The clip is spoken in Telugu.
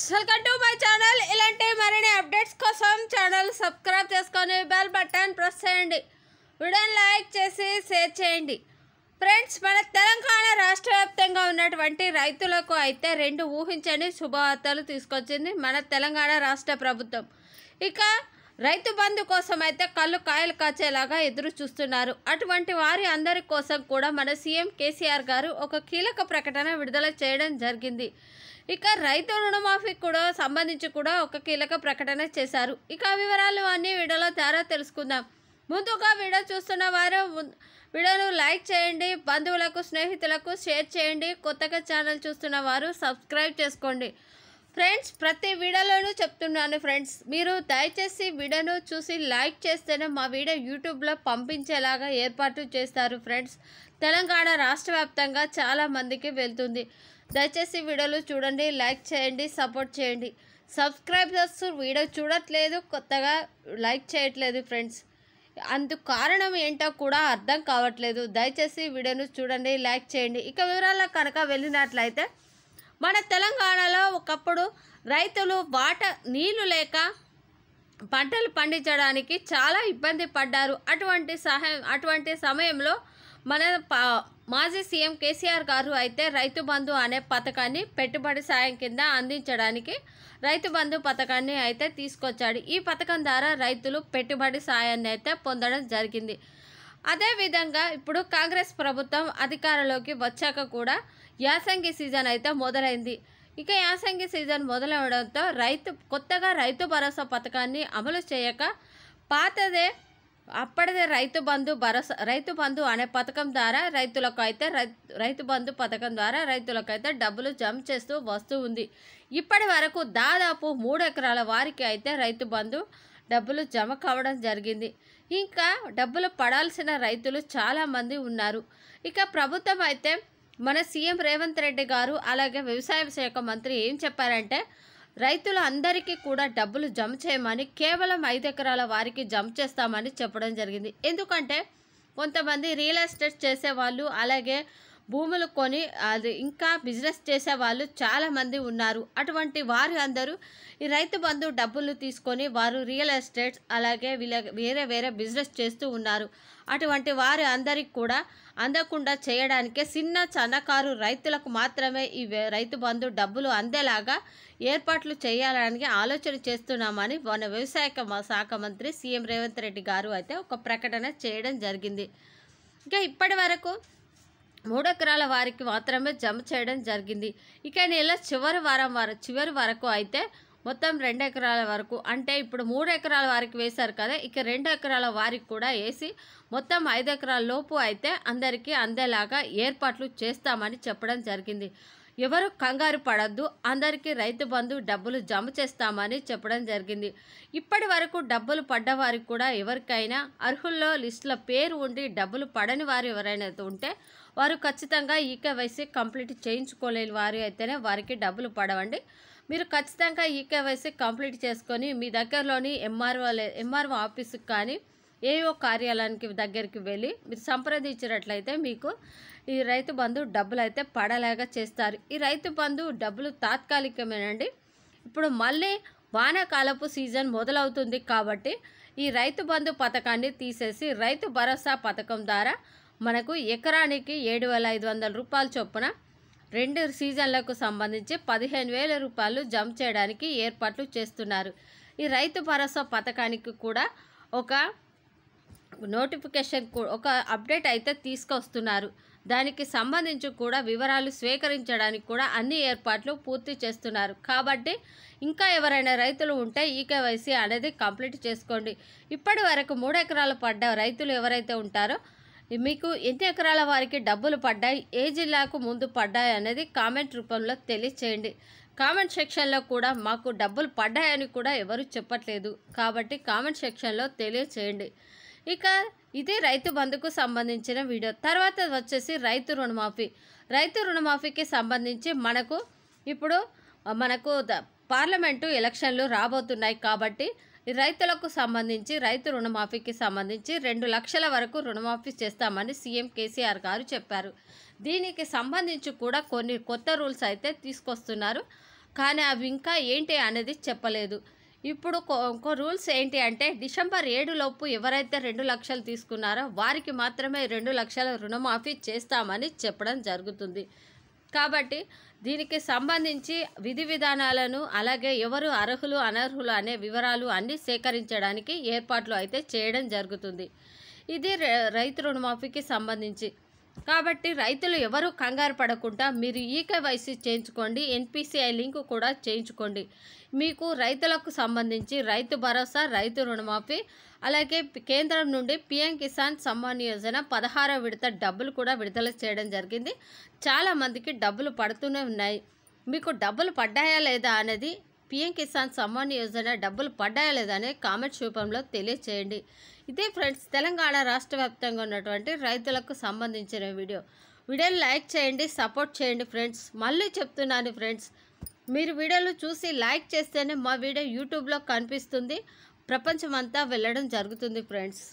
friends welcome to my channel ఇలాంటి మరిన్ని అప్డేట్స్ కోసం ఛానల్ సబ్స్క్రైబ్ చేసుకొని బెల్ బటన్ ప్రెస్ చేయండి వీడియోని లైక్ చేసి షేర్ చేయండి ఫ్రెండ్స్ మన తెలంగాణ రాష్ట్ర ఉన్నటువంటి రైతులకు అయితే రెండు ఊహించని శుభవార్తలు తీసుకొచ్చింది మన తెలంగాణ రాష్ట్ర ప్రభుత్వం ఇక రైతు బంధు కోసం అయితే కళ్ళు కాయలు కాచేలాగా ఎదురు చూస్తున్నారు అటువంటి వారి అందరి కోసం కూడా మన సీఎం కేసీఆర్ గారు ఒక కీలక ప్రకటన విడుదల చేయడం జరిగింది ఇక రైతు రుణమాఫీ కూడా సంబంధించి కూడా ఒక కీలక ప్రకటన చేశారు ఇక వివరాలు అన్ని వీడియోలో తేడా తెలుసుకుందాం ముందుగా వీడియో చూస్తున్న వారు వీడియోను లైక్ చేయండి బంధువులకు స్నేహితులకు షేర్ చేయండి కొత్తగా ఛానల్ చూస్తున్న వారు సబ్స్క్రైబ్ చేసుకోండి ఫ్రెండ్స్ ప్రతి వీడియోలోనూ చెప్తున్నాను ఫ్రెండ్స్ మీరు దయచేసి వీడియోను చూసి లైక్ చేస్తేనే మా వీడియో యూట్యూబ్లో పంపించేలాగా ఏర్పాటు చేస్తారు ఫ్రెండ్స్ తెలంగాణ రాష్ట్ర వ్యాప్తంగా చాలామందికి వెళ్తుంది దయచేసి వీడియోలు చూడండి లైక్ చేయండి సపోర్ట్ చేయండి సబ్స్క్రైబర్స్ వీడియో చూడట్లేదు కొత్తగా లైక్ చేయట్లేదు ఫ్రెండ్స్ అందుకు కారణం ఏంటో కూడా అర్థం కావట్లేదు దయచేసి వీడియోను చూడండి లైక్ చేయండి ఇక వివరాల కనుక వెళ్ళినట్లయితే మన తెలంగాణలో ఒకప్పుడు రైతులు వాట నీళ్లు లేక పంటలు పండించడానికి చాలా ఇబ్బంది పడ్డారు అటువంటి సహాయం అటువంటి సమయంలో మన మాజీ సీఎం కేసీఆర్ గారు అయితే రైతు బంధు అనే పథకాన్ని పెట్టుబడి సాయం కింద అందించడానికి రైతు బంధు పథకాన్ని అయితే తీసుకొచ్చాడు ఈ పథకం ద్వారా రైతులు పెట్టుబడి సాయాన్ని అయితే పొందడం జరిగింది అదేవిధంగా ఇప్పుడు కాంగ్రెస్ ప్రభుత్వం అధికారంలోకి వచ్చాక కూడా యాసంగి సీజన్ అయితే మొదలైంది ఇక యాసంగి సీజన్ మొదలవడంతో రైతు కొత్తగా రైతు భరోసా పథకాన్ని అమలు చేయక పాతదే అప్పటిది రైతు బంధు భరోసా రైతు బంధు అనే పథకం ద్వారా రైతులకు అయితే రైతు బంధు పథకం ద్వారా రైతులకైతే డబ్బులు జమ చేస్తూ వస్తూ ఉంది ఇప్పటి వరకు దాదాపు మూడు ఎకరాల వారికి అయితే రైతు బంధు డబ్బులు జమ కావడం జరిగింది ఇంకా డబ్బులు పడాల్సిన రైతులు చాలామంది ఉన్నారు ఇక ప్రభుత్వం అయితే మన సీఎం రేవంత్ రెడ్డి గారు అలాగే వ్యవసాయ శాఖ మంత్రి ఏం చెప్పారంటే రైతులు అందరికీ కూడా డబ్బులు జమ చేయమని కేవలం ఐదు ఎకరాల వారికి జమ చేస్తామని చెప్పడం జరిగింది ఎందుకంటే కొంతమంది రియల్ ఎస్టేట్ చేసేవాళ్ళు అలాగే భూములు కొని అది ఇంకా బిజినెస్ చేసే వాళ్ళు చాలామంది ఉన్నారు అటువంటి వారు అందరూ ఈ రైతు బంధు డబ్బులు తీసుకొని వారు రియల్ ఎస్టేట్స్ అలాగే వేరే వేరే బిజినెస్ చేస్తూ ఉన్నారు అటువంటి వారు అందరికి కూడా అందకుండా చేయడానికే చిన్న సన్నకారు రైతులకు మాత్రమే ఈ రైతు బంధు డబ్బులు అందేలాగా ఏర్పాట్లు చేయాలని ఆలోచన చేస్తున్నామని మన వ్యవసాయ శాఖ మంత్రి సీఎం రేవంత్ రెడ్డి గారు అయితే ఒక ప్రకటన చేయడం జరిగింది ఇంకా ఇప్పటి వరకు మూడెకరాల వారికి మాత్రమే జమ చేయడం జరిగింది ఇక నెల చివరి వారం వర చివరి వరకు అయితే మొత్తం రెండు ఎకరాల వరకు అంటే ఇప్పుడు మూడు ఎకరాల వారికి వేశారు కదా ఇక రెండు ఎకరాల వారికి కూడా వేసి మొత్తం ఐదు ఎకరాల లోపు అయితే అందరికీ అందేలాగా ఏర్పాట్లు చేస్తామని చెప్పడం జరిగింది ఎవరు కంగారు పడద్దు అందరికీ రైతు బంధు డబ్బులు జమ చేస్తామని చెప్పడం జరిగింది ఇప్పటి వరకు డబ్బులు పడ్డవారికి కూడా ఎవరికైనా అర్హుల్లో లిస్టుల పేరు ఉండి డబ్బులు పడని వారు ఎవరైనా ఉంటే వారు ఖచ్చితంగా ఈకేవైసీ కంప్లీట్ చేయించుకోలేని వారు అయితేనే వారికి డబ్బులు పడవండి మీరు ఖచ్చితంగా ఈకేవైసీ కంప్లీట్ చేసుకొని మీ దగ్గరలోని ఎంఆర్ఓ ఎంఆర్ఓ ఆఫీస్కి కానీ ఏవో కార్యాలయానికి దగ్గరికి వెళ్ళి మీరు సంప్రదించినట్లయితే మీకు ఈ రైతు బంధు డబ్బులు అయితే పడలేగా చేస్తారు ఈ రైతు బంధు డబ్బులు తాత్కాలికమేనండి ఇప్పుడు మళ్ళీ వానాకాలపు సీజన్ మొదలవుతుంది కాబట్టి ఈ రైతు బంధు పథకాన్ని తీసేసి రైతు భరోసా పథకం ద్వారా మనకు ఎకరానికి ఏడు వేల ఐదు వందల రూపాయల చొప్పున రెండు సీజన్లకు సంబంధించి పదిహేను వేల రూపాయలు జమ చేయడానికి ఏర్పాట్లు చేస్తున్నారు ఈ రైతు భరోసా పథకానికి కూడా ఒక నోటిఫికేషన్ ఒక అప్డేట్ అయితే తీసుకొస్తున్నారు దానికి సంబంధించి కూడా వివరాలు స్వీకరించడానికి కూడా అన్ని ఏర్పాట్లు పూర్తి చేస్తున్నారు కాబట్టి ఇంకా ఎవరైనా రైతులు ఉంటే ఈకేవైసీ అనేది కంప్లీట్ చేసుకోండి ఇప్పటి వరకు మూడు ఎకరాలు పడ్డ రైతులు ఎవరైతే ఉంటారో మీకు ఎన్ని ఎకరాల వారికి డబ్బులు పడ్డాయి ఏ జిల్లాకు ముందు పడ్డాయి అనేది కామెంట్ రూపంలో తెలియచేయండి కామెంట్ సెక్షన్లో కూడా మాకు డబ్బులు పడ్డాయని కూడా ఎవరు చెప్పట్లేదు కాబట్టి కామెంట్ సెక్షన్లో తెలియచేయండి ఇక ఇది రైతు బంధుకు సంబంధించిన వీడియో తర్వాత వచ్చేసి రైతు రుణమాఫీ రైతు రుణమాఫీకి సంబంధించి మనకు ఇప్పుడు మనకు పార్లమెంటు ఎలక్షన్లు రాబోతున్నాయి కాబట్టి రైతులకు సంబంధించి రైతు రుణమాఫీకి సంబంధించి రెండు లక్షల వరకు రుణమాఫీ చేస్తామని సీఎం కేసీఆర్ గారు చెప్పారు దీనికి సంబంధించి కూడా కొన్ని కొత్త రూల్స్ అయితే తీసుకొస్తున్నారు కానీ అవి ఇంకా ఏంటి అనేది చెప్పలేదు ఇప్పుడు ఇంకో రూల్స్ ఏంటి అంటే డిసెంబర్ ఏడులోపు ఎవరైతే రెండు లక్షలు తీసుకున్నారో వారికి మాత్రమే రెండు లక్షల రుణమాఫీ చేస్తామని చెప్పడం జరుగుతుంది కాబట్టి దీనికి సంబంధించి విధి విధానాలను అలాగే ఎవరు అర్హులు అనర్హులు అనే వివరాలు అన్నీ సేకరించడానికి ఏర్పాట్లు అయితే చేయడం జరుగుతుంది ఇది రైతు రుణమాఫీకి సంబంధించి కాబట్టి రైతులు ఎవరు కంగారు పడకుండా మీరు ఈకేవైసీ చేయించుకోండి ఎన్పిసిఐ లింక్ కూడా చేయించుకోండి మీకు రైతులకు సంబంధించి రైతు భరోసా రైతు రుణమాఫీ అలాగే కేంద్రం నుండి పిఎం కిసాన్ సమ్మాన్ యోజన పదహారో విడత డబ్బులు కూడా విడుదల చేయడం జరిగింది చాలామందికి డబ్బులు పడుతూనే ఉన్నాయి మీకు డబ్బులు పడ్డాయా లేదా అనేది పిఎం కిసాన్ సమ్మాన్ యోజన డబ్బులు పడ్డాయా లేదా కామెంట్స్ రూపంలో తెలియచేయండి ఇదే ఫ్రెండ్స్ తెలంగాణ రాష్ట్ర వ్యాప్తంగా ఉన్నటువంటి రైతులకు సంబంధించిన వీడియో వీడియోలు లైక్ చేయండి సపోర్ట్ చేయండి ఫ్రెండ్స్ మళ్ళీ చెప్తున్నాను ఫ్రెండ్స్ మీరు వీడియోలు చూసి లైక్ చేస్తేనే మా వీడియో యూట్యూబ్లో కనిపిస్తుంది ప్రపంచమంతా వెళ్ళడం జరుగుతుంది ఫ్రెండ్స్